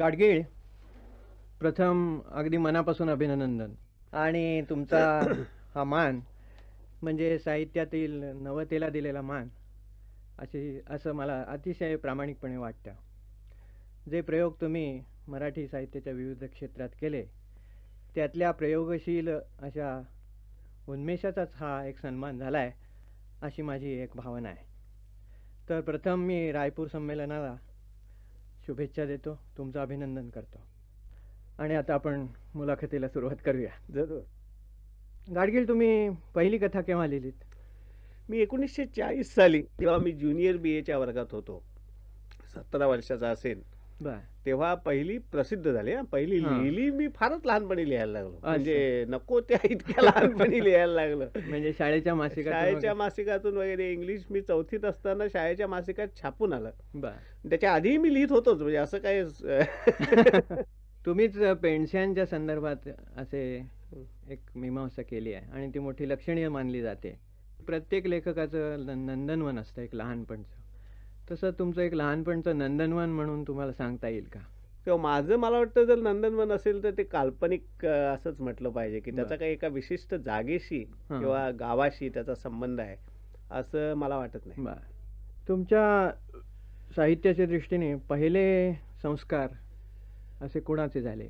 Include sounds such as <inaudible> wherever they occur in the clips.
गाडगीळ प्रथम अगदी मनापासून अभिनंदन आणि तुमचा हा मान म्हणजे साहित्यातील नवतेला दिलेला मान अशी असं मला अतिशय प्रामाणिकपणे वाटतं जे प्रयोग तुम्ही मराठी साहित्याच्या विविध क्षेत्रात केले त्यातल्या प्रयोगशील अशा उन्मेषाचाच हा एक सन्मान झाला आहे अशी माझी एक भावना आहे तर प्रथम मी रायपूर संमेलनाला शुभेच्छा देतो तुमचं अभिनंदन करतो आणि आता आपण मुलाखतीला सुरुवात करूया जरूर गाडगीळ तुम्ही पहिली कथा केव्हा लिहिलीत मी एकोणीसशे चाळीस साली तेव्हा मी ज्युनियर बी एच्या वर्गात होतो सतरा वर्षाचा असेल तेव्हा पहिली प्रसिद्ध झाली पहिली लिहिली मी फारच लहानपणी लिहायला लागलो म्हणजे नको त्या इतक्या लहानपणी लिहायला लागलो <laughs> म्हणजे शाळेच्या मासिकात शाळेच्या मासिकातून वगैरे इंग्लिश मी चौथीत असताना शाळेच्या मासिकात छापून आलं बर त्याच्या आधी मी लिहित होतोच म्हणजे असं काय <laughs> तुम्हीच पेन्शनच्या संदर्भात असे एक मीमांसा केली आहे आणि ती मोठी लक्षणीय मानली जाते प्रत्येक लेखकाचं नंदनवन असतं एक लहानपणचं तसं तुमचं एक लहानपणचं नंदनवन म्हणून तुम्हाला सांगता येईल का किंवा माझं मला वाटतं जर नंदनवन असेल तर ते काल्पनिक असंच म्हटलं पाहिजे की त्याचा काही एका विशिष्ट जागेशी किंवा गावाशी त्याचा संबंध आहे असं मला वाटत नाही तुमच्या साहित्याच्या दृष्टीने पहिले संस्कार असे कोणाचे झाले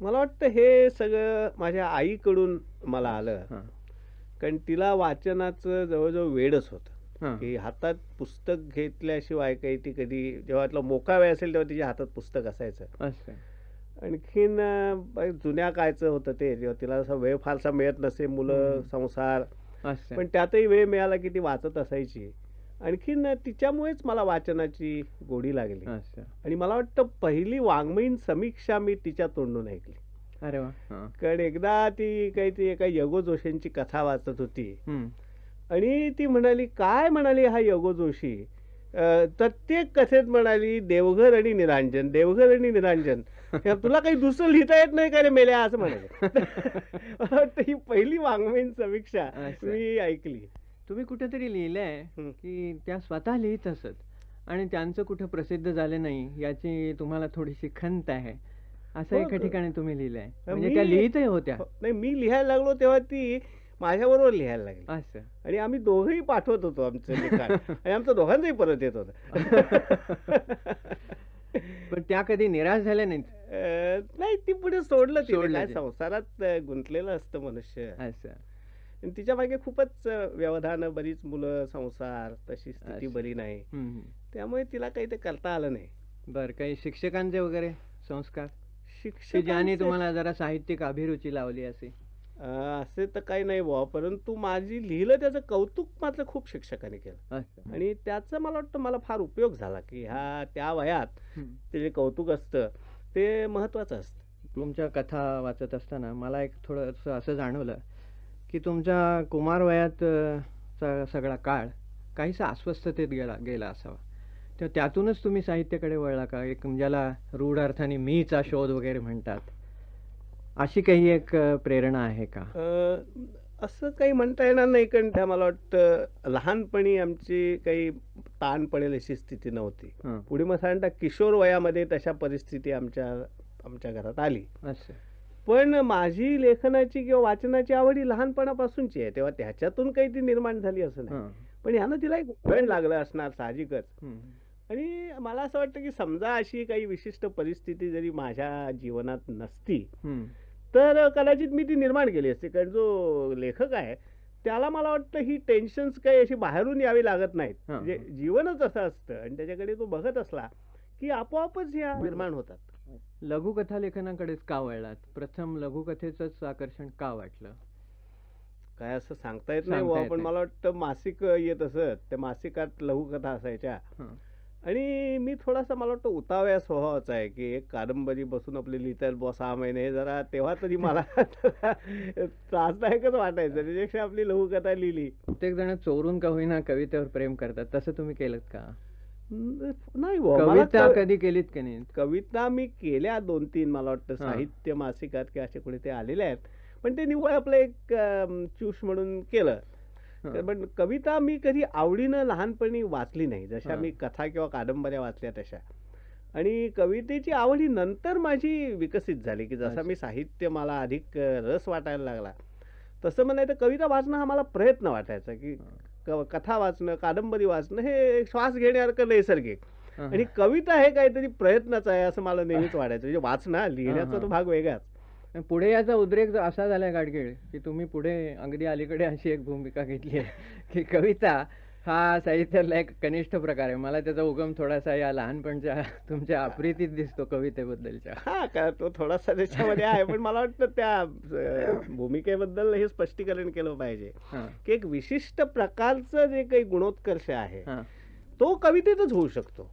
मला वाटतं हे सगळं माझ्या आईकडून मला आलं कारण तिला वाचनाचं जवळजवळ वेडच होतं की हातात पुस्तक घेतल्याशिवाय काही ती कधी जेव्हा आपला मोका वेळ असेल तेव्हा तिच्या हातात पुस्तक असायचं आणखीन जुन्या कायच होतं ते जेव्हा तिला असा वेळ फारसा मिळत नसे मुलं संसार पण त्यातही वेळ मिळाला की ती वाचत असायची आणखीन तिच्यामुळेच मला वाचनाची गोडी लागली आणि मला वाटतं पहिली वाङ्मयीन समीक्षा मी तिच्या तोंडून ऐकली अरे वा कारण एकदा ती काही ती एका यगो जोशींची कथा वाचत होती आणि ती म्हणाली काय म्हणाली हा योगो जोशी प्रत्येक कथेत म्हणाली देवघर आणि निरांजन देवघर आणि निरांजन <laughs> तुला काही दुसरं लिहिता येत नाही का मेले असं म्हणाले ही <laughs> <laughs> पहिली वाङ्मयीन समीक्षा मी ऐकली तुम्ही कुठेतरी लिहिलंय की त्या स्वतः लिहित असत आणि त्यांचं कुठं प्रसिद्ध झालं नाही याची तुम्हाला थोडीशी खंत आहे असं हो, एका ठिकाणी तुम्ही लिहिलंय म्हणजे त्या लिहितही होत्या हो, नाही मी लिहायला लागलो तेव्हा ती माझ्याबरोबर लिहायला लागले आणि आम्ही दोघंही पाठवत होतो आमचं <laughs> लिखाण आणि आमचं दोघांचंही परत येत होता <laughs> पण त्या कधी निराश झाल्या नाही नाही ती पुढे सोडलं तिने संसारात गुंतलेलं असतं मनुष्य आणि तिच्या मागे खूपच व्यवधान बरीच मुलं संसार तशी स्थिती बरी नाही त्यामुळे तिला काही ते करता आलं नाही बर काही शिक्षकांचे वगैरे संस्कार शिक्षक ज्याने तुम्हाला जरा साहित्यिक अभिरुची लावली असे असे तर काही नाही बुवा परंतु माझी लिहिलं त्याचं कौतुक मात्र खूप शिक्षकांनी केलं आणि त्याचा मला वाटतं मला फार उपयोग झाला की हा त्या वयात ते जे कौतुक असतं ते महत्वाचं असतं तुमच्या कथा वाचत असताना मला एक थोडंसं असं जाणवलं की तुमच्या कुमार वयात सगळा काळ काहीसा अस्वस्थतेत गेला गेला असावा तर त्यातूनच तुम्ही साहित्याकडे वळला का एक ज्याला रूढ अर्थाने मीचा शोध वगैरे म्हणतात अशी काही एक प्रेरणा आहे का असं काही म्हणता येणार नाही कारण त्या मला वाटतं लहानपणी आमची काही ताण पडेल अशी स्थिती नव्हती पुढे मग साधारणतः किशोर वयामध्ये तशा परिस्थिती आमच्या आमच्या घरात आली पण माझी लेखनाची किंवा वाचनाची आवड ही लहानपणापासूनची आहे तेव्हा त्याच्यातून काही ती निर्माण झाली असं नाही पण ह्यानं तिला एक वेळ लागलं असणार साहजिकच आणि मला असं वाटतं की समजा अशी काही विशिष्ट परिस्थिती जरी माझ्या जीवनात नसती तर कदाचित मी ती निर्माण केली असते कारण जो लेखक आहे त्याला मला वाटतं ही टेन्शन्स काही अशी बाहेरून यावी लागत नाहीत म्हणजे जीवनच असं असतं आणि त्याच्याकडे तो बघत असला की आपोआपच ह्या म्हणजे निर्माण होतात लघुकथा लेखनाकडेच का वळलात प्रथम लघुकथेच आकर्षण का वाटलं काय असं सांगता येत नाही पण मला वाटतं मासिक येत असत त्या मासिकात लघुकथा असायच्या आणि मी थोडासा मला वाटतं उताव्या स्वभावाचा आहे की एक कादंबरी बसून आपली लिहितात बॉ सहा महिने जरा तेव्हा तरी मला <laughs> त्रासदायकच वाटायचं त्याच्यापेक्षा आपली लघुकथा लिहिली प्रत्येक जण चोरून का होईना कवितेवर प्रेम करतात तसं तुम्ही केलं का नाही कविता कधी केलीत की नाही कविता मी केल्या दोन तीन मला वाटतं साहित्य मासिकात किंवा असे कुठे ते आलेले आहेत पण ते निव्वळ आपलं एक चूष म्हणून केलं पण कविता मी कधी आवडीनं लहानपणी वाचली नाही जशा मी कथा किंवा कादंबऱ्या वाचल्या तशा आणि कवितेची आवड ही नंतर माझी विकसित झाली की जसा मी साहित्य मला अधिक रस वाटायला लागला तसं म्हणाय तर कविता वाचणं हा मला प्रयत्न वाटायचा की कथा वाचणं कादंबरी वाचणं हे श्वास घेण्यासारखं नैसर्गिक आणि कविता हे काहीतरी प्रयत्नाचं आहे असं मला नेहमीच वाटायचं म्हणजे वाचना लिहिण्याचा तो भाग वेगळाच पुढे याचा उद्रेक जो असा झाला आहे गाडगीळ की तुम्ही पुढे अगदी अलीकडे अशी एक भूमिका घेतली आहे की कविता हा साहित्याला एक कनिष्ठ प्रकार आहे मला त्याचा उगम थोडासा या लहानपणच्या तुमच्या अप्रितीत दिसतो कवितेबद्दलच्या हा का तो थोडासा त्याच्यामध्ये आहे पण मला वाटतं त्या भूमिकेबद्दल हे स्पष्टीकरण केलं पाहिजे की एक विशिष्ट प्रकारचं जे काही गुणोत्कर्ष आहे तो कवितेतच होऊ शकतो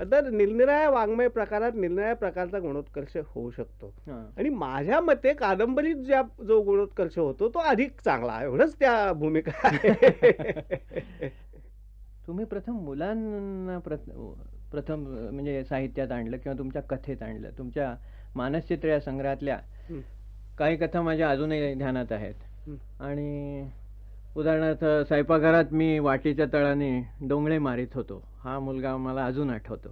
तर निरनिराळ्या वाङ्मय प्रकारात निरनिराळ्या प्रकारचा गुणोत्कर्ष होऊ शकतो आणि माझ्या मते कादंबरीत ज्या जो गुणोत्कर्ष होतो तो अधिक चांगला एवढंच त्या भूमिका <laughs> तुम्ही प्रथम मुलांना प्रथम म्हणजे साहित्यात आणलं किंवा तुमच्या कथेत आणलं तुमच्या मानसचित्र या संग्रहातल्या काही कथा माझ्या अजूनही ध्यानात आहेत आणि उदाहरणार्थ स्वयंपाकघरात मी वाटीच्या तळाने डोंगळे मारित होतो हा मुलगा मला अजून आठवतो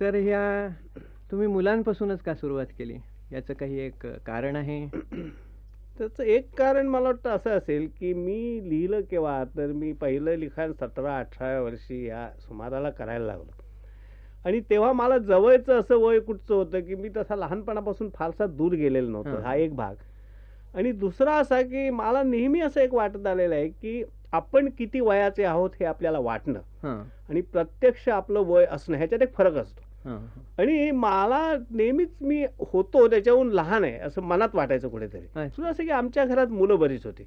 तर ह्या तुम्ही मुलांपासूनच का सुरुवात केली याचं काही एक कारण आहे <clears throat> त्याचं एक कारण मला वाटतं असं असेल की मी लिहिलं केव्हा तर मी पहिलं लिखाण सतरा अठराव्या वर्षी या सुमाराला करायला लागलो आणि तेव्हा मला जवळचं असं वय कुठचं होतं की मी तसा लहानपणापासून फारसा दूर गेलेलो नव्हतं हा एक भाग आणि दुसरा असा की मला नेहमी असं एक वाटत आलेलं आहे की आपण किती वयाचे आहोत हे आपल्याला वाटणं आणि प्रत्यक्ष आपलं वय असणं ह्याच्यात एक फरक असतो आणि मला नेहमीच मी होतो त्याच्याहून लहान आहे असं मनात वाटायचं कुठेतरी सुद्धा असं की आमच्या घरात मुलं बरीच होती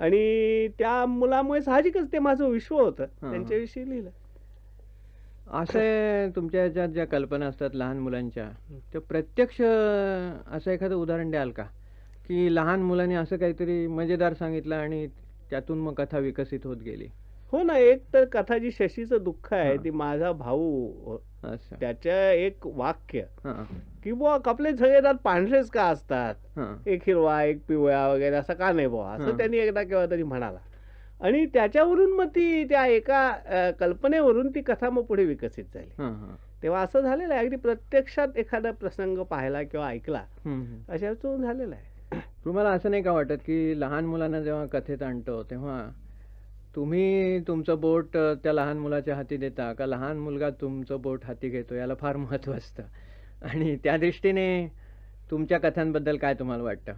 आणि त्या मुलामुळे साहजिकच ते माझं विश्व होतं त्यांच्याविषयी लिहिलं असे तुमच्या ह्याच्यात ज्या कल्पना असतात लहान मुलांच्या त्या प्रत्यक्ष असं एखादं उदाहरण द्याल का की लहान मुलांनी असं काहीतरी मजेदार सांगितलं आणि त्यातून मग कथा विकसित होत गेली हो ना एक तर कथा जी शशीचं दुःख आहे ती माझा भाऊ हो, त्याच्या एक वाक्य की बुवा आपले सगळेदार पांढरेच का असतात एक हिरवा एक पिवळा वगैरे असं का नाही बुवा असं त्यांनी एकदा केव्हा तरी म्हणाला आणि त्याच्यावरून मग ती त्या एका कल्पनेवरून ती कथा मग पुढे विकसित झाली तेव्हा असं झालेलं आहे अगदी प्रत्यक्षात एखादा प्रसंग पाहिला किंवा ऐकला अशा झालेला आहे तुम्हाला असं नाही का वाटत की लहान मुलांना जेव्हा कथेत आणतो तेव्हा तुम्ही तुमचं बोट त्या लहान मुलाच्या हाती देता का लहान मुलगा तुमचं बोट हाती घेतो याला फार महत्त्व असतं आणि त्या दृष्टीने तुमच्या कथांबद्दल काय तुम्हाला वाटतं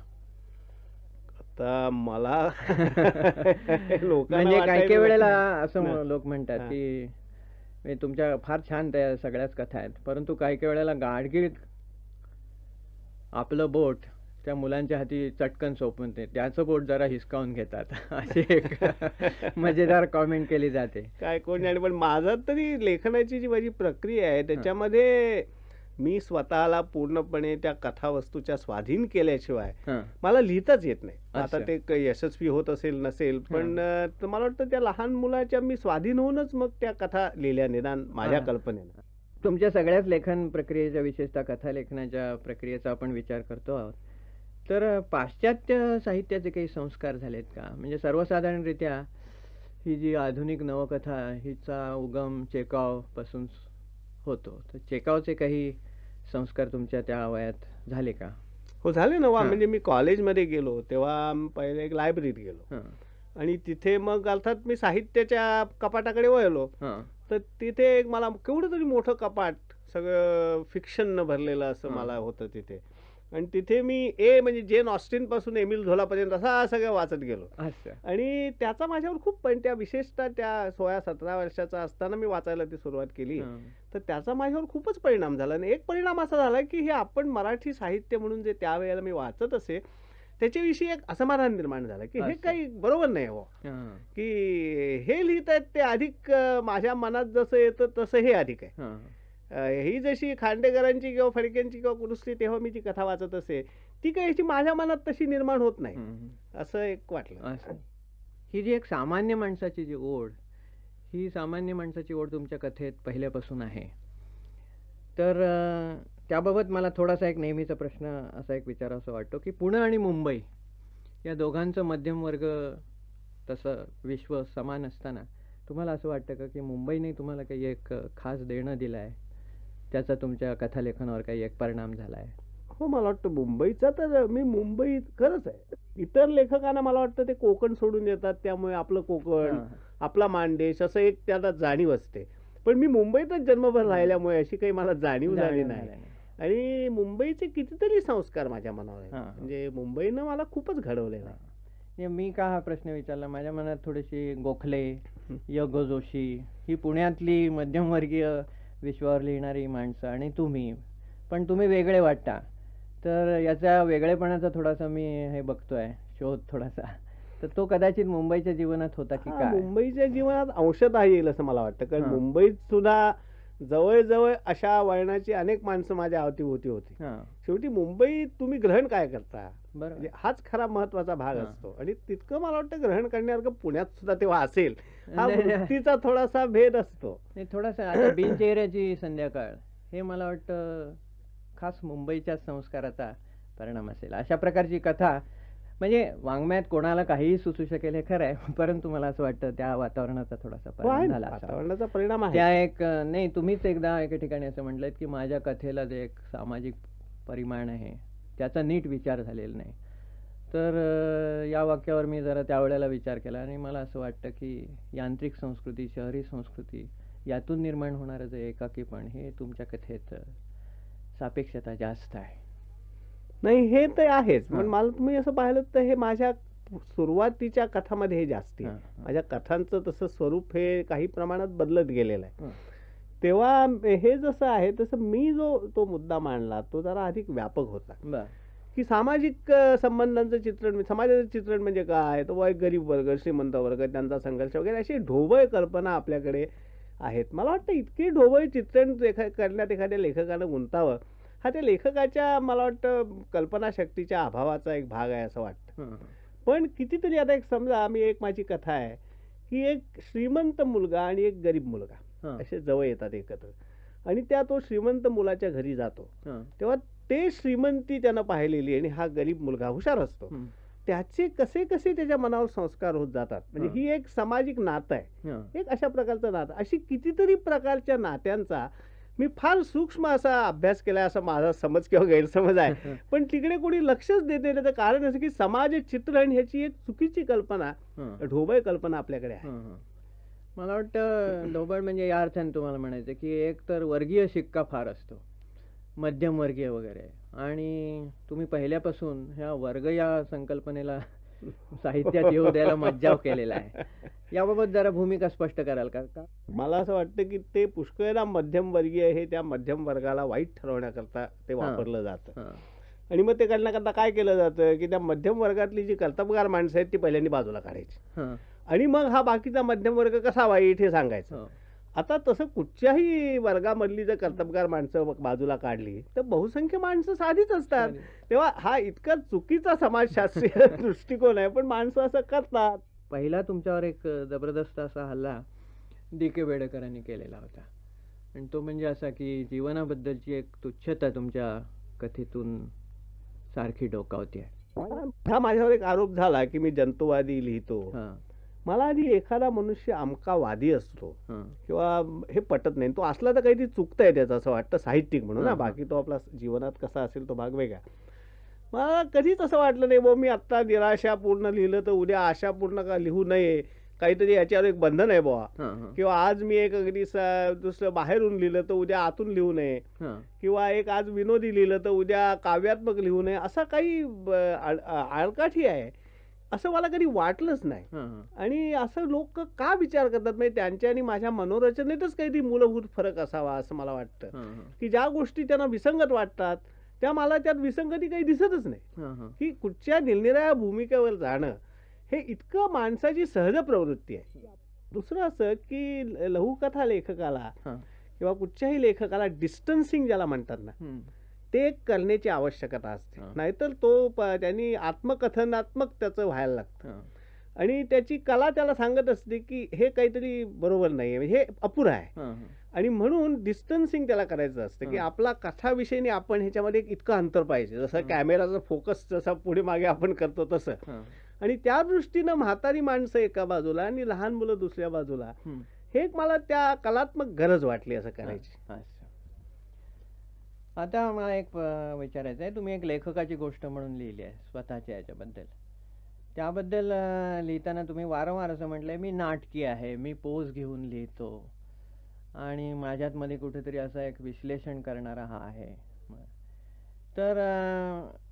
आता मला <laughs> म्हणजे काही काही वेळेला असं लोक म्हणतात की तुमच्या फार छान त्या सगळ्याच कथा आहेत परंतु काही काही वेळेला गाडगीळ आपलं बोट त्या मुलांच्या हाती चटकन सोपून ते त्याचं बोट जरा हिसकावून घेतात <laughs> अशी एक <laughs> मजेदार कॉमेंट केली जाते काय कोण नाही पण माझं तरी लेखनाची जी माझी प्रक्रिया आहे त्याच्यामध्ये मी स्वतःला पूर्णपणे त्या कथावस्तूच्या स्वाधीन केल्याशिवाय मला लिहिताच येत नाही आता ते यशस्वी होत असेल नसेल पण मला वाटतं त्या लहान मुलाच्या मी स्वाधीन होऊनच मग त्या कथा लिहिल्या निदान माझ्या कल्पनेनं तुमच्या सगळ्याच लेखन प्रक्रियेच्या विशेषतः कथा लेखनाच्या प्रक्रियेचा आपण विचार करतो आहोत तर पाश्चात्य साहित्याचे काही संस्कार झालेत का म्हणजे सर्वसाधारणरित्या ही जी आधुनिक नवकथा हिचा उगम चेकावपासून होतो तर चेकावचे काही संस्कार तुमच्या त्या वयात झाले का हो झाले ना वा म्हणजे मी कॉलेजमध्ये गेलो तेव्हा पहिले एक लायब्ररीत गेलो आणि तिथे मग अर्थात मी साहित्याच्या कपाटाकडे वळलो तर तिथे एक मला केवढं तरी मोठं कपाट सगळं फिक्शन भरलेलं असं मला होतं तिथे आणि तिथे मी ए म्हणजे जेन ऑस्टिन पासून एमिल झोलापर्यंत असा सगळं वाचत गेलो आणि त्याचा माझ्यावर खूप पण त्या विशेषतः त्या सोळा सतरा वर्षाचा असताना मी वाचायला ती सुरुवात केली तर त्याचा माझ्यावर खूपच परिणाम झाला आणि एक परिणाम असा झाला की हे आपण मराठी साहित्य म्हणून जे त्यावेळेला मी वाचत असे त्याच्याविषयी एक असमाधान निर्माण झालं की हे काही बरोबर नाही हो की हे लिहित आहेत ते अधिक माझ्या मनात जसं येतं तसं हे अधिक आहे ही जशी खांडेकरांची किंवा फडकेंची किंवा कुरुस्ती तेव्हा मी जी कथा वाचत असे ती काही अशी माझ्या मनात तशी निर्माण होत नाही असं एक वाटलं ही जी एक सामान्य माणसाची जी ओढ ही सामान्य माणसाची ओढ तुमच्या कथेत पहिल्यापासून आहे तर त्याबाबत मला थोडासा एक नेहमीचा प्रश्न असा एक विचार असं वाटतो की पुणे आणि मुंबई या दोघांचं मध्यमवर्ग तसं विश्व समान असताना तुम्हाला असं वाटतं का की मुंबईने तुम्हाला काही एक खास देणं दिलं आहे त्याचा तुमच्या कथालेखनावर काही एक परिणाम झाला आहे हो मला वाटतं मुंबईचा तर मी मुंबईत खरंच आहे इतर लेखकांना मला वाटतं ते कोकण सोडून देतात त्यामुळे आपलं कोकण आपला मानदेश असं एक त्याला जाणीव असते पण मी मुंबईतच जन्मभर राहिल्यामुळे अशी काही मला जाणीव झाली नाही आणि मुंबईचे कितीतरी संस्कार माझ्या मनावर म्हणजे मुंबईनं मला खूपच घडवलेलं आहे मी का हा प्रश्न विचारला माझ्या मनात थोडीशी गोखले य जोशी ही पुण्यातली मध्यमवर्गीय विश्वावर लिहिणारी माणसं आणि तुम्ही पण तुम्ही वेगळे वाटता तर याचा वेगळेपणाचा थोडासा मी हे बघतोय शोध थोडासा तर तो कदाचित मुंबईच्या जीवनात होता की काय मुंबईच्या जीवनात अंशतः येईल असं मला वाटतं कारण मुंबईत सुद्धा जवळजवळ अशा वळणाची अनेक माणसं माझ्या अवतीभोवती होती शेवटी मुंबई तुम्ही ग्रहण काय करता म्हणजे हाच खरा महत्वाचा भाग असतो आणि तितकं मला वाटतं ग्रहण करण्यासारखं पुण्यात सुद्धा तेव्हा असेल हा थोडासा भेद असतो थोडासा आता बिनचेहऱ्याची संध्याकाळ हे मला वाटतं खास मुंबईच्या संस्काराचा परिणाम असेल अशा प्रकारची कथा म्हणजे वाङ्म्यात कोणाला काहीही सुचू शकेल हे खरं आहे परंतु मला असं वाटतं त्या वातावरणाचा थोडासा परिणाम झाला वातावरणाचा परिणाम आहे त्या एक नाही तुम्हीच एकदा एका ठिकाणी असं म्हटलंय की माझ्या कथेला जे एक सामाजिक परिमाण आहे त्याचा नीट विचार झालेला नाही तर या वाक्यावर मी जरा त्यावेळेला विचार केला आणि मला असं वाटतं की यांत्रिक संस्कृती शहरी संस्कृती यातून निर्माण होणारं जे एकाकीपण हे तुमच्या कथेत सापेक्षता जास्त आहे नाही हे तर आहेच पण मला तुम्ही असं पाहिलं तर हे माझ्या सुरुवातीच्या कथामध्ये हे जास्त माझ्या कथांचं तसं स्वरूप हे काही प्रमाणात बदलत गेलेलं आहे तेव्हा हे जसं आहे तसं मी जो तो मुद्दा मांडला तो जरा अधिक व्यापक होता की सामाजिक संबंधांचं चित्रण म्हणजे, समाजाचं चित्रण म्हणजे काय तो एक गरीब वर्ग श्रीमंत वर्ग त्यांचा संघर्ष वगैरे अशी ढोबळ कल्पना आपल्याकडे आहेत मला वाटतं इतकी ढोबळ चित्रण एखा करण्यात एखाद्या लेखकानं गुंतावं हा त्या लेखकाच्या मला वाटतं कल्पनाशक्तीच्या अभावाचा एक भाग आहे असं वाटतं पण कितीतरी आता एक समजा मी एक माझी कथा आहे की एक श्रीमंत मुलगा आणि एक गरीब मुलगा असे जवळ येतात एकत्र आणि त्या तो श्रीमंत मुलाच्या घरी जातो तेव्हा ते श्रीमंती त्यानं पाहिलेली आणि हा गरीब मुलगा हुशार असतो त्याचे कसे कसे त्याच्या मनावर संस्कार होत जातात म्हणजे ही एक सामाजिक नातं आहे एक अशा प्रकारचं नातं अशी कितीतरी प्रकारच्या नात्यांचा मी फार सूक्ष्म असा अभ्यास केलाय असा माझा समज किंवा गैरसमज आहे पण तिकडे कोणी लक्षच देत नाही त्याचं कारण असं की समाज चित्रण ह्याची एक चुकीची कल्पना ढोबळ कल्पना आपल्याकडे आहे मला वाटतं ढोबळ म्हणजे या अर्थाने तुम्हाला म्हणायचं की एक तर वर्गीय शिक्का फार असतो मध्यमवर्गीय वगैरे आणि तुम्ही पहिल्यापासून ह्या वर्ग या संकल्पनेला <laughs> साहित्यात येऊ द्यायला मज्जाव केलेला आहे याबाबत जरा भूमिका स्पष्ट कराल का मला असं वाटतं की ते पुष्कळदा मध्यमवर्गीय हे त्या मध्यम वर्गाला वाईट ठरवण्याकरता ते वापरलं जातं आणि मग ते करण्याकरता काय केलं जातं की त्या मध्यम वर्गातली जी कर्तबगार माणसं आहेत ती पहिल्यांदा बाजूला काढायची आणि मग हा बाकीचा मध्यम वर्ग कसा वाईट हे सांगायचं आता तसं कुठच्याही वर्गामधली जर कर्तबगार माणसं बाजूला काढली तर बहुसंख्य माणसं साधीच असतात तेव्हा हा इतका चुकीचा समाजशास्त्रीय <laughs> दृष्टिकोन आहे पण माणसं असं करतात पहिला तुमच्यावर एक जबरदस्त असा हल्ला डी के बेडेकरांनी केलेला होता आणि तो म्हणजे असा की जीवनाबद्दलची एक तुच्छता तुमच्या कथेतून सारखी डोकावती आहे हा माझ्यावर एक आरोप झाला की मी जंतुवादी लिहितो मला आधी एखादा मनुष्य आमका वादी असतो किंवा हे पटत नाही तो असला तर काहीतरी चुकत आहे त्याचं असं वाटतं साहित्यिक म्हणून ना बाकी तो आपला जीवनात कसा असेल तो भाग वेगळा मला कधीच असं वाटलं नाही बो मी आत्ता पूर्ण लिहिलं तर उद्या आशा पूर्ण का लिहू नये काहीतरी याच्यावर एक बंधन आहे बुवा किंवा आज मी एक अगदी दुसरं बाहेरून लिहिलं तर उद्या आतून लिहू नये किंवा एक आज विनोदी लिहिलं तर उद्या काव्यात्मक लिहू नये असा काही आळकाठी आहे असं मला कधी वाटलंच नाही आणि असं लोक का विचार करतात म्हणजे त्यांच्या आणि माझ्या मनोरचनेतच काहीतरी मूलभूत फरक असावा असं मला वाटतं की ज्या गोष्टी त्यांना विसंगत वाटतात त्या मला त्यात विसंगती काही दिसतच नाही की कुठच्या निरनिराळ्या भूमिकेवर जाणं हे इतकं माणसाची सहज प्रवृत्ती आहे दुसरं असं की लघुकथा लेखकाला किंवा कुठच्याही लेखकाला डिस्टन्सिंग ज्याला म्हणतात ना ते करण्याची आवश्यकता असते नाहीतर तो त्यांनी आत्मकथनात्मक त्याचं व्हायला लागतं आणि त्याची कला त्याला सांगत असते की हे काहीतरी बरोबर नाही म्हणजे हे अपुर आहे आणि म्हणून डिस्टन्सिंग त्याला करायचं असतं की आपला कथाविषयी आपण ह्याच्यामध्ये इतकं अंतर पाहिजे जसं कॅमेराचा फोकस जसा पुढे मागे आपण करतो तसं आणि त्या दृष्टीनं म्हातारी माणसं एका बाजूला आणि लहान मुलं दुसऱ्या बाजूला हे मला त्या कलात्मक गरज वाटली असं करायची आता मला एक विचारायचं आहे तुम्ही एक लेखकाची गोष्ट म्हणून लिहिली आहे स्वतःच्या याच्याबद्दल त्याबद्दल लिहिताना तुम्ही वारंवार असं म्हटलं मी नाटकी आहे मी पोज घेऊन लिहितो आणि माझ्यातमध्ये कुठेतरी असं एक विश्लेषण करणारा हा आहे तर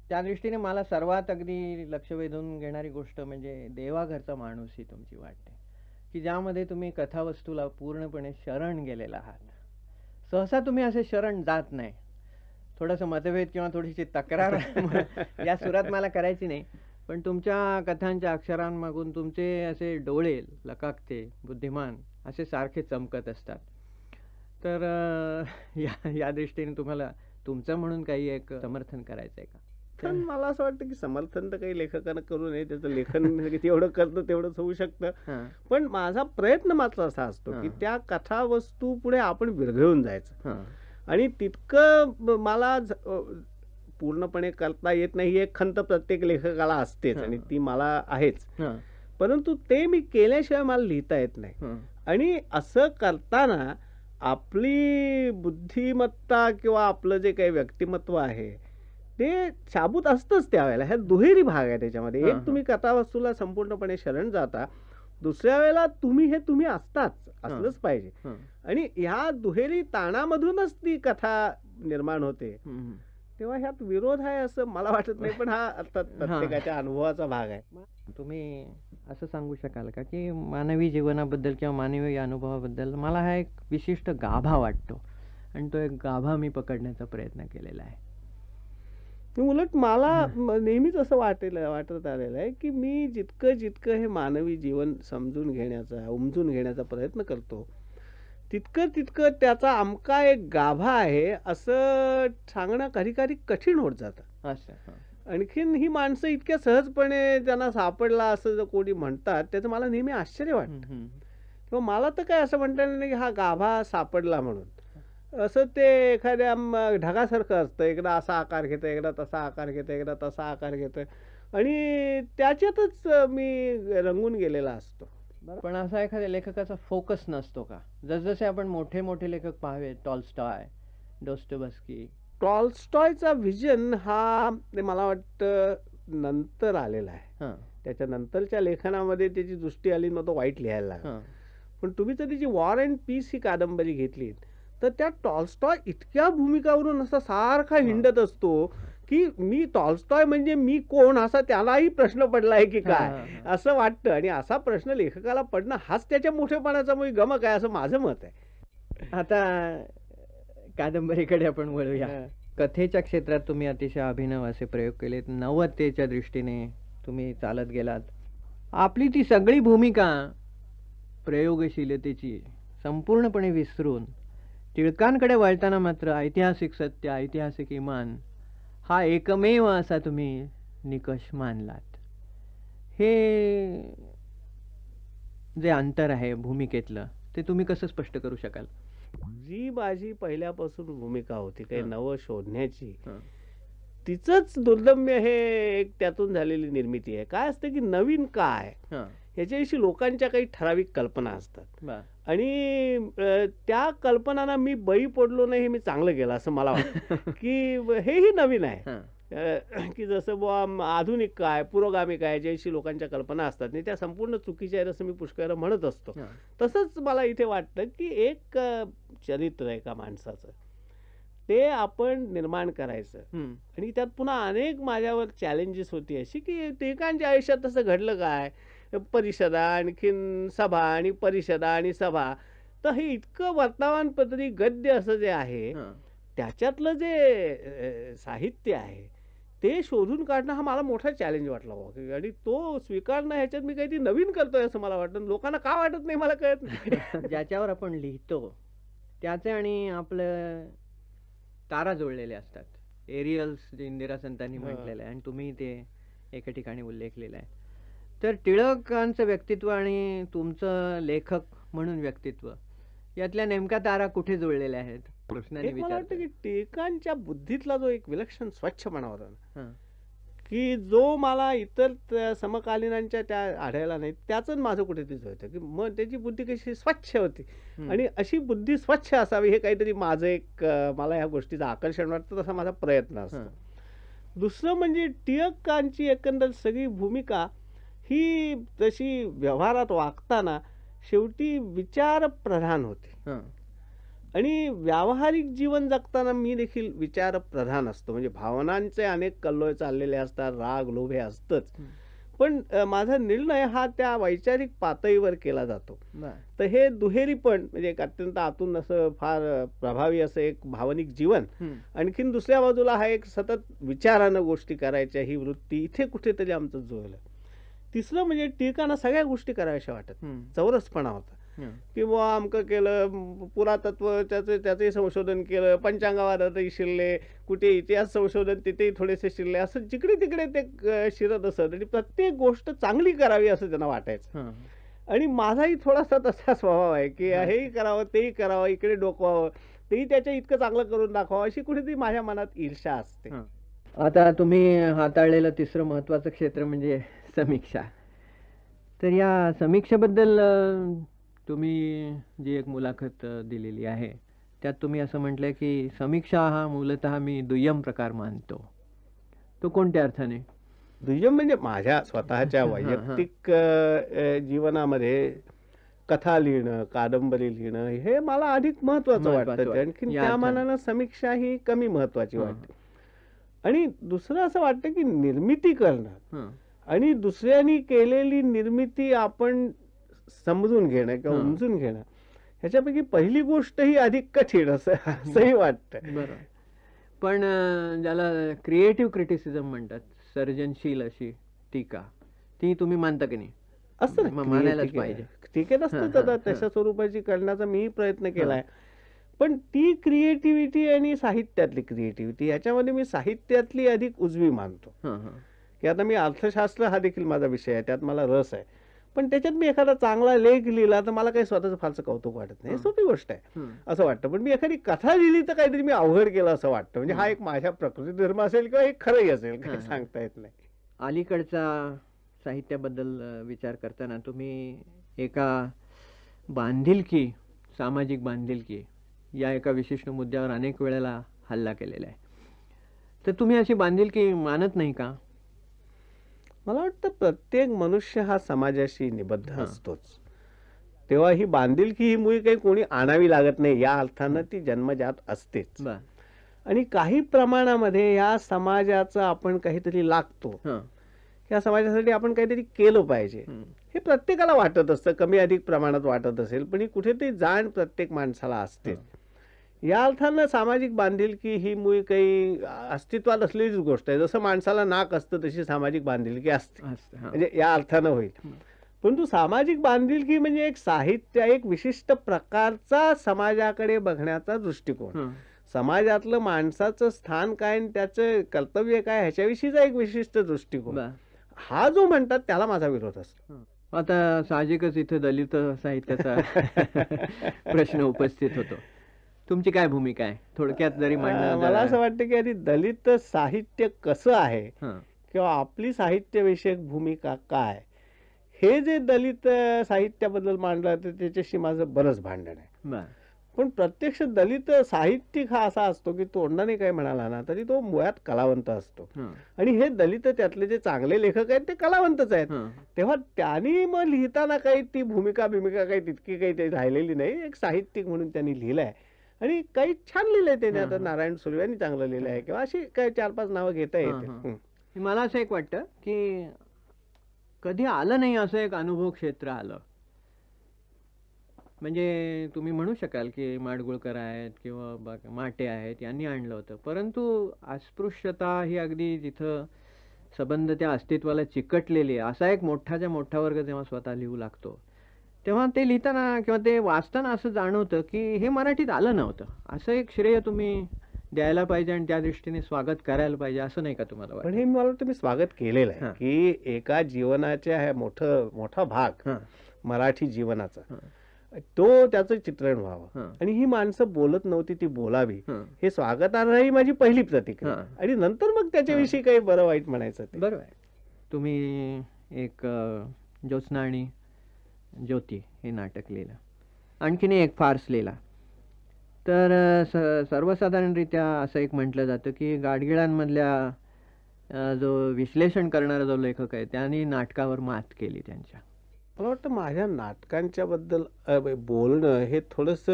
त्या दृष्टीने मला सर्वात अगदी लक्ष वेधून घेणारी गोष्ट म्हणजे देवाघरचा माणूस ही तुमची वाटते की ज्यामध्ये तुम्ही कथावस्तूला पूर्णपणे शरण गेलेला आहात सहसा तुम्ही असे शरण जात नाही थोडस मतभेद किंवा थोडीशी तक्रार <laughs> या सुरात मला करायची नाही पण तुमच्या कथांच्या अक्षरांमागून तुमचे असे डोळे लकाकते बुद्धिमान असे सारखे चमकत असतात तर या या दृष्टीने तुम्हाला तुमचं म्हणून काही एक समर्थन करायचं आहे का पण मला असं वाटतं की समर्थन तर काही लेखकानं करू नये त्याचं लेखन तेवढं <laughs> करतं तेवढंच होऊ शकतं पण माझा प्रयत्न मात्र असा असतो की त्या कथावस्तू पुढे आपण विरघळून जायचं आणि तितकं मला पूर्णपणे करता येत नाही एक खंत प्रत्येक लेखकाला असतेच आणि ती मला आहेच परंतु ते मी केल्याशिवाय मला लिहिता येत नाही आणि असं करताना आपली बुद्धिमत्ता किंवा आपलं जे काही व्यक्तिमत्व आहे ते शाबूत असतंच त्यावेळेला ह्या दुहेरी भाग आहे त्याच्यामध्ये एक तुम्ही कथावस्तूला संपूर्णपणे शरण जाता दुसऱ्या वेळेला तुम्ही हे तुम्ही असताच असलंच पाहिजे आणि ह्या दुहेरी ताणामधूनच ती कथा निर्माण होते तेव्हा ह्यात विरोध आहे असं मला वाटत नाही पण हा अर्थात प्रत्येकाच्या अनुभवाचा भाग आहे तुम्ही असं सांगू शकाल का की मानवी जीवनाबद्दल किंवा मानवी अनुभवाबद्दल मला हा एक विशिष्ट गाभा वाटतो आणि तो एक गाभा मी पकडण्याचा प्रयत्न केलेला आहे उलट मला नेहमीच असं वाटेल वाटत आलेलं आहे की मी जितकं जितकं हे मानवी जीवन समजून घेण्याचा उमजून घेण्याचा प्रयत्न करतो तितकं तितकं त्याचा आमका एक गाभा आहे असं सांगणं कधी कधी कठीण होत जात आणखीन ही माणसं इतक्या सहजपणे त्यांना सापडला असं जर कोणी म्हणतात त्याचं मला नेहमी आश्चर्य वाटतं किंवा मला तर काय असं म्हणता येणार नाही की हा गाभा सापडला म्हणून असं ते एखाद्या ढगासारखं असतं एकदा असा आकार घेतं एकदा तसा आकार घेतं एकदा तसा आकार घेतं आणि त्याच्यातच मी रंगून गेलेला असतो पण असा एखाद्या लेखकाचा फोकस नसतो का जसजसे आपण मोठे मोठे लेखक पाहावे टॉलस्टॉय डोस्टोबस्की टॉलस्टॉयचा व्हिजन हा मला वाटतं नंतर आलेला आहे त्याच्या नंतरच्या लेखनामध्ये त्याची दृष्टी आली मग तो वाईट लिहायला पण तुम्ही तर तिची वॉर अँड पीस ही कादंबरी घेतली तर त्या टॉलस्टॉय इतक्या भूमिकावरून असा सारखा हिंडत असतो की मी टॉल्स्टॉय म्हणजे मी कोण असा त्यालाही प्रश्न पडलाय की काय असं वाटतं आणि असा प्रश्न लेखकाला पडणं हाच त्याच्या मोठेपणाचा मुळे गमक आहे असं माझं मत आहे आता कादंबरीकडे आपण वळूया कथेच्या क्षेत्रात तुम्ही अतिशय अभिनव असे प्रयोग केलेत नवतेच्या दृष्टीने तुम्ही चालत गेलात आपली ती सगळी भूमिका प्रयोगशीलतेची संपूर्णपणे विसरून टिळकांकडे वळताना मात्र ऐतिहासिक सत्य ऐतिहासिक इमान हा एकमेव असा तुम्ही निकष मानलात हे जे अंतर आहे भूमिकेतलं ते तुम्ही कसं स्पष्ट करू शकाल जी माझी पहिल्यापासून भूमिका होती काही नवं शोधण्याची तिचंच दुर्दम्य हे एक त्यातून झालेली निर्मिती आहे काय असते की नवीन काय ह्याच्याविषयी लोकांच्या काही ठराविक कल्पना असतात आणि त्या कल्पनांना मी बळी पडलो नाही हे मी चांगलं केलं असं मला वाटतं <laughs> की हेही नवीन आहे की जसं बुवा आधुनिक काय पुरोगामी काय ज्याशी लोकांच्या कल्पना असतात त्या संपूर्ण चुकीच्या आहेत असं मी पुष्कळ म्हणत असतो तसंच मला इथे वाटतं की एक चरित्र आहे का माणसाचं ते आपण निर्माण करायचं आणि त्यात पुन्हा अनेक माझ्यावर चॅलेंजेस होती अशी की टिळकांच्या आयुष्यात तसं घडलं काय परिषदा आणखीन सभा आणि परिषदा आणि सभा तर हे इतकं वर्तमानपत्री गद्य असं जे आहे त्याच्यातलं जे साहित्य आहे ते शोधून काढणं हा मला मोठा चॅलेंज वाटला आणि तो स्वीकारणं ह्याच्यात मी काहीतरी नवीन करतोय असं मला वाटतं लोकांना का वाटत नाही मला कळत नाही <laughs> ज्याच्यावर आपण लिहितो त्याचे आणि आपलं तारा जोडलेले असतात एरियल्स जे इंदिरा संतांनी म्हटलेलं आहे आणि तुम्ही ते एका ठिकाणी उल्लेखलेलं आहे तर टिळकांचं व्यक्तित्व आणि तुमचं लेखक म्हणून व्यक्तित्व यातल्या नेमक्या तारा कुठे जुळलेल्या आहेत प्रश्नाने की टिळकांच्या बुद्धीतला जो एक विलक्षण स्वच्छपणा होता ना की जो मला इतर समकालीनांच्या त्या आढळला नाही त्याच माझं कुठे तिचं होतं की मग त्याची बुद्धी कशी स्वच्छ होती आणि अशी बुद्धी स्वच्छ असावी हे काहीतरी माझं एक मला या गोष्टीचं आकर्षण वाटतं तसा माझा प्रयत्न असतो दुसरं म्हणजे टिळकांची एकंदर सगळी भूमिका ही तशी व्यवहारात वागताना शेवटी विचार प्रधान होते आणि व्यावहारिक जीवन जगताना मी देखील विचार प्रधान असतो म्हणजे भावनांचे अनेक कल्लोय चाललेले असतात राग लोभे असतच पण माझा निर्णय हा त्या वैचारिक पातळीवर केला जातो तर हे दुहेरी पण म्हणजे एक अत्यंत आतून असं फार प्रभावी असं एक भावनिक जीवन आणखीन दुसऱ्या बाजूला हा एक सतत विचारानं गोष्टी करायच्या ही वृत्ती इथे कुठेतरी आमचं जुळलं तिसरं म्हणजे टिळकांना सगळ्या गोष्टी कराव्याशा वाटत चौरसपणा होता किंवा आमकं केलं पुरातत्व त्याचं त्याचंही संशोधन केलं पंचांगावादातही शिरले कुठे इतिहास संशोधन तिथेही थोडेसे शिरले असं जिकडे तिकडे ते शिरत असत आणि प्रत्येक गोष्ट चांगली करावी असं त्यांना वाटायचं आणि माझाही थोडासा तसा स्वभाव आहे की हेही करावं तेही करावं इकडे डोकवावं तेही त्याच्या इतकं चांगलं करून दाखवावं अशी कुठेतरी माझ्या मनात ईर्षा असते आता तुम्ही हाताळलेलं तिसरं महत्वाचं क्षेत्र म्हणजे समीक्षा तर या समीक्षेबद्दल तुम्ही जी एक मुलाखत दिलेली आहे त्यात तुम्ही असं म्हटलं की समीक्षा हा मूलतः मी दुय्यम प्रकार मानतो तो कोणत्या अर्थाने दुय्यम म्हणजे माझ्या स्वतःच्या <laughs> वैयक्तिक जीवनामध्ये कथा लिहिणं कादंबरी लिहिणं हे मला अधिक महत्वाचं वाटतं आणखी त्या मानानं समीक्षा ही कमी महत्वाची वाटते आणि दुसरं असं वाटतं की निर्मिती करणं आणि दुसऱ्यांनी केलेली निर्मिती आपण समजून घेणं किंवा उमजून घेणं ह्याच्यापैकी पहिली गोष्ट ही अधिक कठीण असं असंही वाटतं पण ज्याला क्रिएटिव्ह क्रिटिसिझम म्हणतात सर्जनशील अशी टीका ती तुम्ही मानता की नाही असं मानायलाच पाहिजे ठीक आहे नसतं तशा स्वरूपाची करण्याचा मी प्रयत्न केलाय पण ती क्रिएटिव्हिटी आणि साहित्यातली क्रिएटिव्हिटी याच्यामध्ये मी साहित्यातली अधिक उजवी मानतो की आता मी अर्थशास्त्र हा देखील माझा विषय आहे त्यात मला रस आहे पण त्याच्यात मी एखादा चांगला लेख लिहिला तर मला काही स्वतःचं फारसं कौतुक वाटत नाही सोपी गोष्ट आहे असं वाटतं पण मी एखादी कथा लिहिली तर काहीतरी मी अवघड केलं असं वाटतं म्हणजे हा एक माझ्या प्रकृती धर्म असेल किंवा एक खरंही असेल काही सांगता येत नाही अलीकडचा साहित्याबद्दल विचार करताना तुम्ही एका बांधिलकी सामाजिक बांधिलकी या एका विशिष्ट मुद्द्यावर अनेक वेळेला हल्ला केलेला आहे तर तुम्ही अशी बांधिलकी मानत नाही का मला वाटतं प्रत्येक मनुष्य हा समाजाशी निबद्ध असतोच तेव्हा ही बांधिलकी ही मुळी काही कोणी आणावी लागत नाही या अर्थानं ती जन्मजात असतेच आणि काही प्रमाणामध्ये या समाजाचं आपण काहीतरी लागतो या समाजासाठी आपण काहीतरी केलं पाहिजे हे प्रत्येकाला वाटत असतं कमी अधिक प्रमाणात वाटत असेल पण ही कुठेतरी जाण प्रत्येक माणसाला असते या अर्थानं सामाजिक बांधिलकी ही मुळी काही अस्तित्वात असलेलीच गोष्ट आहे जसं माणसाला नाक असतं तशी सामाजिक बांधिलकी असते म्हणजे या अर्थानं होईल परंतु सामाजिक बांधिलकी म्हणजे एक साहित्य एक विशिष्ट प्रकारचा समाजाकडे बघण्याचा दृष्टिकोन समाजातलं माणसाचं स्थान काय आणि त्याचं कर्तव्य काय ह्याच्याविषयीचा एक विशिष्ट दृष्टिकोन हा जो म्हणतात त्याला माझा विरोध असतो आता साहजिकच इथे दलित साहित्याचा <laughs> प्रश्न उपस्थित होतो तुमची काय भूमिका आहे थोडक्यात जरी म्हणणं मला असं वाटतं की आधी दलित साहित्य कसं आहे किंवा आपली साहित्यविषयक भूमिका काय हे जे दलित साहित्याबद्दल मांडलं जातं त्याच्याशी माझं बरंच भांडण आहे पण प्रत्यक्ष दलित साहित्यिक हा असा असतो की तोंडाने काय म्हणाला ना तरी तो मुळात कलावंत असतो आणि हे दलित त्यातले जे चांगले लेखक आहेत ते कलावंतच आहेत तेव्हा त्यांनी मग लिहिताना काही ती भूमिका भूमिका काही तितकी काही राहिलेली नाही एक साहित्यिक म्हणून त्यांनी लिहिलंय आणि काही छान लिहिलंय त्याने आता नारायण सुर्वे यांनी चांगलं लिहिलं आहे किंवा अशी काही चार पाच नावं घेता येते मला असं एक वाटतं की कधी आलं नाही असं एक अनुभव क्षेत्र आलं म्हणजे तुम्ही म्हणू शकाल की माडगुळकर आहेत किंवा माटे आहेत यांनी आणलं होतं परंतु अस्पृश्यता ही अगदी जिथं संबंध त्या अस्तित्वाला चिकटलेली आहे असा एक मोठाच्या मोठा वर्ग जेव्हा स्वतः लिहू लागतो तेव्हा ते लिहिताना किंवा ते वाचताना असं जाणवतं की हे मराठीत आलं नव्हतं असं एक श्रेय तुम्ही द्यायला पाहिजे आणि त्या दृष्टीने स्वागत करायला पाहिजे असं नाही का तुम्हाला पण हे मला तुम्ही स्वागत केलेलं आहे की एका जीवनाच्या ह्या मोठं मोठा भाग मराठी जीवनाचा तो त्याचं चित्रण व्हावं आणि ही माणसं बोलत नव्हती ती बोलावी हे स्वागतार्ह ही माझी पहिली प्रतिक्रिया आणि नंतर मग त्याच्याविषयी काही बरं वाईट म्हणायचं बरोबर तुम्ही एक ज्योत्स्ना आणि ज्योती हे नाटक लिहिलं आणखीन एक फार्स लिहिला तर स सर्वसाधारणरित्या असं एक म्हटलं जातं की गाडगिळांमधल्या जो विश्लेषण करणारा जो लेखक आहे त्यांनी नाटकावर मात केली त्यांच्या मला वाटतं माझ्या नाटकांच्याबद्दल बोलणं हे थोडस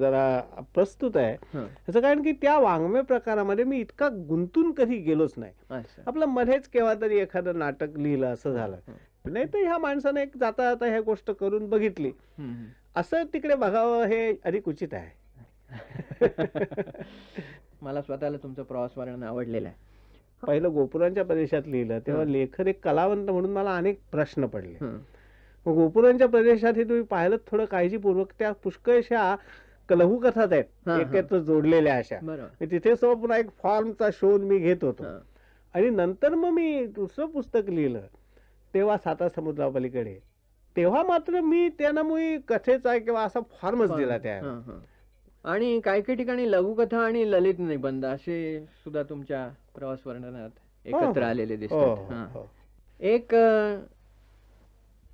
जरा प्रस्तुत आहे त्याचं कारण की त्या वाङ्मय प्रकारामध्ये मी इतका गुंतून कधी गेलोच नाही आपलं मध्येच केव्हा तरी एखादं नाटक लिहिलं असं झालं नाही तर ह्या माणसाने एक जाता जाता ह्या गोष्ट करून बघितली असं तिकडे बघावं हे अधिक उचित आहे <laughs> मला स्वतःला तुमचं प्रवास वर्णन आवडलेलं आहे पहिलं गोपुरांच्या प्रदेशात लिहिलं तेव्हा लेखन एक कलावंत म्हणून मला अनेक प्रश्न पडले गोपुरांच्या प्रदेशात हे तुम्ही पाहिलं थोडं काळजीपूर्वक त्या पुष्कळशा लघुकथाच आहेत एकत्र जोडलेल्या अशा तिथे पुन्हा एक फॉर्मचा शोध मी घेत होतो आणि नंतर मग मी दुसरं पुस्तक लिहिलं तेव्हा साता समुद्रापलीकडे तेव्हा मात्र मी त्यांना कथेच कथेचा किंवा असा फॉर्मच दिला त्या आणि काही काही ठिकाणी लघुकथा आणि ललित निबंध असे सुद्धा तुमच्या प्रवास वर्णनात हो, हो. एकत्र आलेले हो, दिसतात एक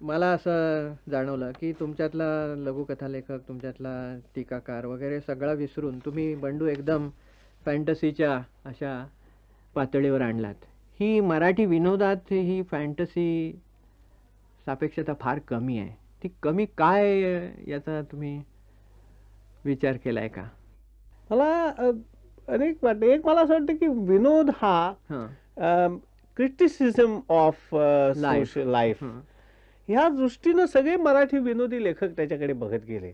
मला असं जाणवलं की तुमच्यातला लघुकथा लेखक तुमच्यातला टीकाकार वगैरे सगळा विसरून तुम्ही बंडू एकदम फॅन्टसीच्या अशा पातळीवर आणलात ही मराठी विनोदात ही फॅन्टसी सापेक्षता फार कमी आहे ती कमी काय याचा तुम्ही विचार केला आहे का मला अनेक वाटत एक मला असं वाटतं की विनोद हा क्रिटिसिझम ऑफ लाईफ ह्या दृष्टीनं सगळे मराठी विनोदी लेखक त्याच्याकडे बघत गेले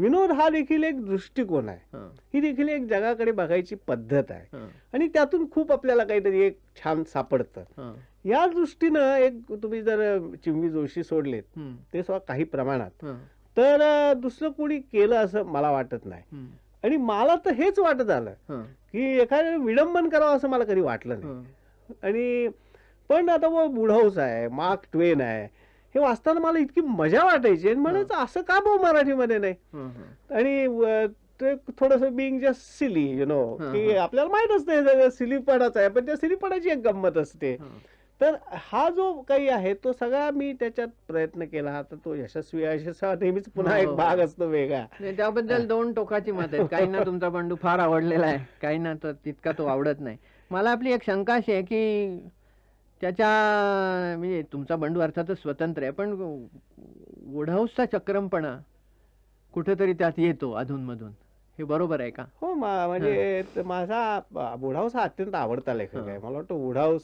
विनोद हा देखील एक दृष्टिकोन आहे ही देखील एक जगाकडे बघायची पद्धत आहे आणि त्यातून खूप आपल्याला काहीतरी एक छान सापडतं या दृष्टीनं एक तुम्ही जर चिमवी जोशी सोडलेत ते स्वतः काही प्रमाणात तर दुसरं कोणी केलं असं मला वाटत नाही आणि मला तर हेच वाटत आलं की एखाद्या विडंबन करावं असं मला कधी वाटलं नाही आणि पण आता बुढाऊस आहे मार्क ट्वेन आहे हे वाचताना मला इतकी मजा वाटायची आणि म्हणायचं असं का भाऊ मराठीमध्ये नाही आणि ते थोडस being just silly you know की आपल्याला माहित असते सगळं सिलीपणाच आहे पण त्या सिलीपणाची एक गंमत असते तर हा जो काही आहे तो सगळा मी त्याच्यात प्रयत्न केला आता तो यशस्वी यशस्वी नेहमीच पुन्हा एक हो. भाग असतो वेगळा त्याबद्दल दोन टोकाची मत आहे काही ना <laughs> तुमचा बंडू फार आवडलेला आहे काही ना तर तितका तो आवडत नाही मला आपली एक शंका अशी आहे की त्याच्या म्हणजे तुमचा बंडू अर्थातच स्वतंत्र आहे पण ओढाऊसचा चक्रमपणा कुठेतरी त्यात येतो अधूनमधून हे बरोबर आहे का हो म्हणजे माझा वुढाऊस हा अत्यंत आवडता लेखक आहे मला वाटतं वुढाऊस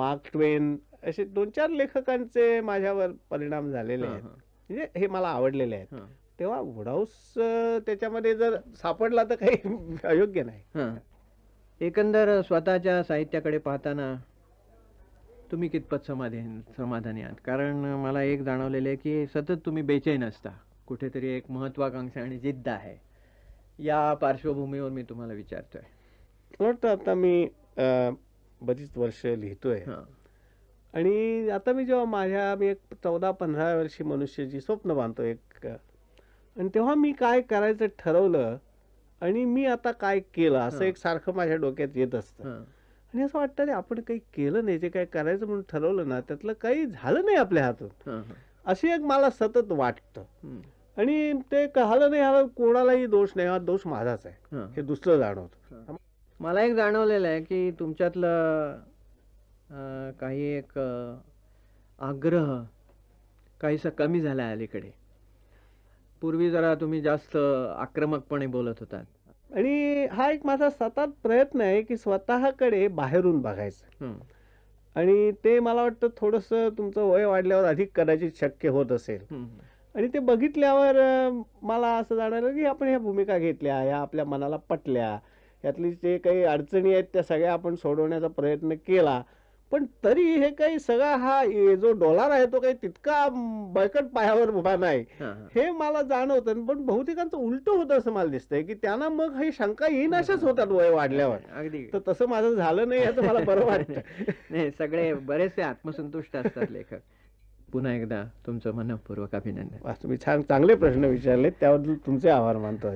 मार्क ट्वेन असे दोन चार लेखकांचे माझ्यावर परिणाम झालेले आहेत म्हणजे हे मला आवडलेले आहेत तेव्हा वुडाऊस त्याच्यामध्ये जर सापडला तर काही <laughs> अयोग्य नाही एकंदर स्वतःच्या साहित्याकडे पाहताना तुम्ही कितपत समाधान समाधानी आहात कारण मला एक जाणवलेलं आहे की सतत तुम्ही बेचैन असता कुठेतरी एक महत्त्वाकांक्षा आणि जिद्द आहे या पार्श्वभूमीवर मी तुम्हाला विचारतोय वाटतं आता मी बरीच वर्ष लिहितोय आणि आता मी जेव्हा माझ्या मी एक चौदा पंधरा वर्षी मनुष्याची स्वप्न बांधतो एक आणि तेव्हा मी काय करायचं ठरवलं आणि मी आता काय केलं असं एक सारखं माझ्या डोक्यात येत असतं आणि असं वाटतं आपण काही केलं नाही जे काही करायचं म्हणून ठरवलं ना त्यातलं काही झालं नाही आपल्या हातून अशी एक मला सतत वाटतं आणि ते कळालं नाही हा कोणालाही दोष नाही हा दोष माझाच आहे हे दुसरं जाणवत मला एक जाणवलेलं आहे की तुमच्यातलं काही एक आग्रह काहीसा कमी झाला आहे अलीकडे पूर्वी जरा तुम्ही जास्त आक्रमकपणे बोलत होतात आणि हा एक माझा सतत प्रयत्न आहे की स्वतःकडे बाहेरून बघायचं आणि ते मला वाटतं थोडंसं तुमचं वय वाढल्यावर अधिक कदाचित शक्य होत असेल आणि ते बघितल्यावर मला असं जाणवलं की आपण ह्या भूमिका घेतल्या ह्या आपल्या मनाला पटल्या यातली जे काही अडचणी आहेत त्या सगळ्या आपण सोडवण्याचा प्रयत्न केला पण तरी हे काही सगळा हा जो डॉलर आहे तो काही तितका बळकट पायावर उभा नाही हे मला जाणवतं पण बहुतेकांचं उलट होतं असं मला दिसतंय की त्यांना मग हे शंका येईनाशाच होतात वय वाढल्यावर अगदी तर तसं माझं झालं नाही याचं मला बरं वाटतं <laughs> नाही सगळे बरेचसे आत्मसंतुष्ट असतात लेखक पुन्हा एकदा तुमचं मनपूर्वक अभिनंदन तुम्ही छान चांगले प्रश्न विचारले त्याबद्दल तुमचे आभार मानतो